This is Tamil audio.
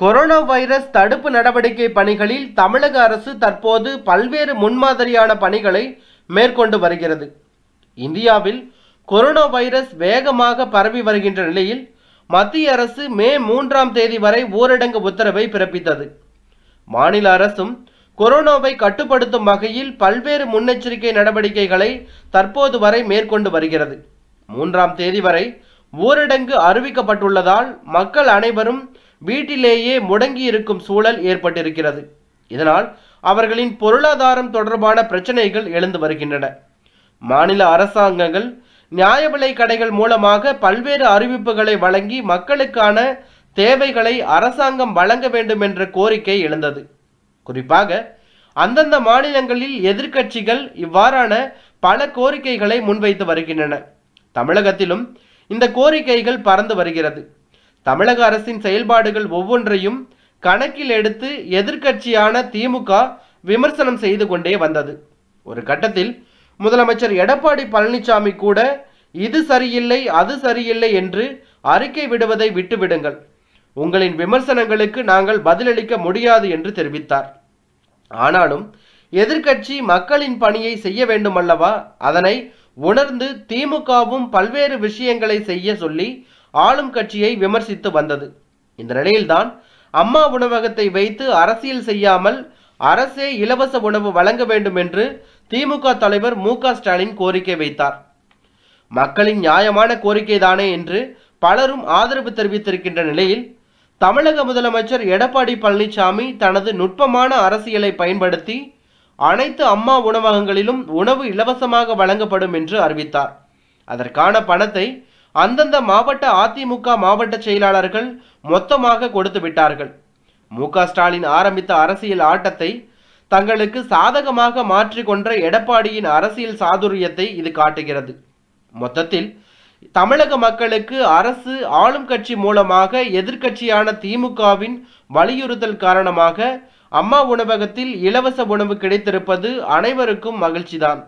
கொரோனா வைரஸ் தடுப்பு நடவடிக்கை பணிகளில் தமிழக அரசு தற்போது பல்வேறு முன்மாதிரியான பணிகளை மேற்கொண்டு வருகிறது இந்தியாவில் கொரோனா வைரஸ் வேகமாக பரவி வருகின்ற நிலையில் மத்திய அரசு மே மூன்றாம் தேதி வரை ஊரடங்கு உத்தரவை பிறப்பித்தது மாநில அரசும் கொரோனாவை கட்டுப்படுத்தும் வகையில் பல்வேறு முன்னெச்சரிக்கை நடவடிக்கைகளை தற்போது வரை மேற்கொண்டு வருகிறது மூன்றாம் தேதி வரை ஊரடங்கு அறிவிக்கப்பட்டுள்ளதால் மக்கள் அனைவரும் வீட்டிலேயே முடங்கி இருக்கும் சூழல் ஏற்பட்டிருக்கிறது இதனால் அவர்களின் பொருளாதாரம் தொடர்பான பிரச்சனைகள் எழுந்து வருகின்றன மாநில அரசாங்கங்கள் நியாய விலை கடைகள் மூலமாக பல்வேறு அறிவிப்புகளை வழங்கி மக்களுக்கான தேவைகளை அரசாங்கம் வழங்க வேண்டும் என்ற கோரிக்கை எழுந்தது குறிப்பாக அந்தந்த மாநிலங்களில் எதிர்க்கட்சிகள் இவ்வாறான பல கோரிக்கைகளை முன்வைத்து வருகின்றன தமிழகத்திலும் இந்த கோரிக்கைகள் பறந்து வருகிறது தமிழக அரசின் செயல்பாடுகள் ஒவ்வொன்றையும் கணக்கில் எடுத்து எதிர்க்கட்சியான திமுக விமர்சனம் செய்து கொண்டே வந்தது ஒரு கட்டத்தில் முதலமைச்சர் எடப்பாடி பழனிசாமி கூட இது சரியில்லை அது சரியில்லை என்று அறிக்கை விடுவதை விட்டுவிடுங்கள் உங்களின் விமர்சனங்களுக்கு நாங்கள் பதிலளிக்க முடியாது என்று தெரிவித்தார் ஆனாலும் எதிர்க்கட்சி மக்களின் பணியை செய்ய வேண்டுமல்லவா அதனை உணர்ந்து திமுகவும் பல்வேறு விஷயங்களை செய்ய சொல்லி ஆளும் கட்சியை விமர்சித்து வந்தது இந்த நிலையில்தான் அம்மா உணவகத்தை வைத்து அரசியல் செய்யாமல் அரசே இலவச உணவு வழங்க வேண்டும் என்று திமுக தலைவர் மு ஸ்டாலின் கோரிக்கை வைத்தார் மக்களின் நியாயமான கோரிக்கை தானே என்று பலரும் ஆதரவு தெரிவித்திருக்கின்ற நிலையில் தமிழக முதலமைச்சர் எடப்பாடி பழனிசாமி தனது நுட்பமான அரசியலை பயன்படுத்தி அனைத்து அம்மா உணவகங்களிலும் உணவு இலவசமாக வழங்கப்படும் என்று அறிவித்தார் அதற்கான பணத்தை அந்தந்த மாவட்ட அதிமுக மாவட்ட செயலாளர்கள் மொத்தமாக கொடுத்து விட்டார்கள் மு ஸ்டாலின் ஆரம்பித்த அரசியல் ஆட்டத்தை தங்களுக்கு சாதகமாக மாற்றிக்கொண்ட எடப்பாடியின் அரசியல் சாதுரியத்தை இது காட்டுகிறது மொத்தத்தில் தமிழக மக்களுக்கு அரசு ஆளும் கட்சி மூலமாக எதிர்க்கட்சியான திமுகவின் வலியுறுத்தல் காரணமாக அம்மா உணவகத்தில் இலவச உணவு கிடைத்திருப்பது அனைவருக்கும் மகிழ்ச்சிதான்